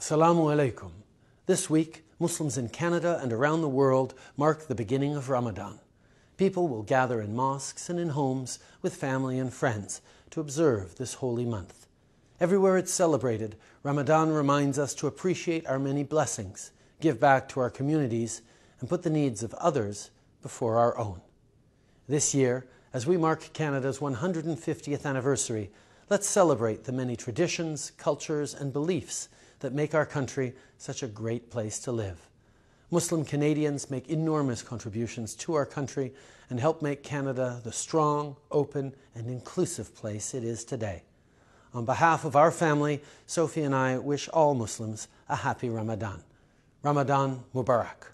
Assalamu alaykum. This week, Muslims in Canada and around the world mark the beginning of Ramadan. People will gather in mosques and in homes with family and friends to observe this holy month. Everywhere it's celebrated, Ramadan reminds us to appreciate our many blessings, give back to our communities, and put the needs of others before our own. This year, as we mark Canada's 150th anniversary, let's celebrate the many traditions, cultures, and beliefs that make our country such a great place to live. Muslim Canadians make enormous contributions to our country and help make Canada the strong, open, and inclusive place it is today. On behalf of our family, Sophie and I wish all Muslims a happy Ramadan. Ramadan Mubarak.